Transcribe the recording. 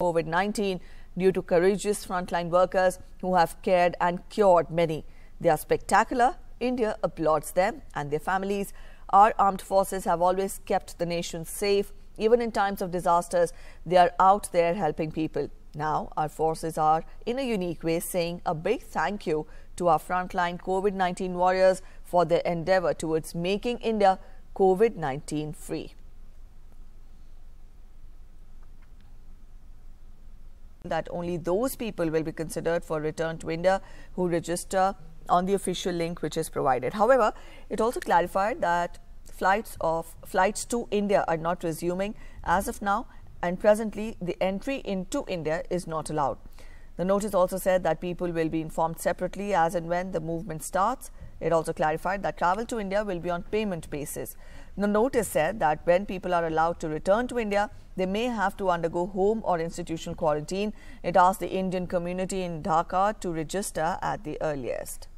COVID 19 due to courageous frontline workers who have cared and cured many. They are spectacular. India applauds them and their families. Our armed forces have always kept the nation safe. Even in times of disasters, they are out there helping people. Now, our forces are, in a unique way, saying a big thank you to our frontline COVID 19 warriors for their endeavor towards making India COVID 19 free. that only those people will be considered for return to India who register on the official link which is provided. However, it also clarified that flights of flights to India are not resuming as of now and presently the entry into India is not allowed. The notice also said that people will be informed separately as and when the movement starts it also clarified that travel to India will be on payment basis. The notice said that when people are allowed to return to India, they may have to undergo home or institutional quarantine. It asked the Indian community in Dhaka to register at the earliest.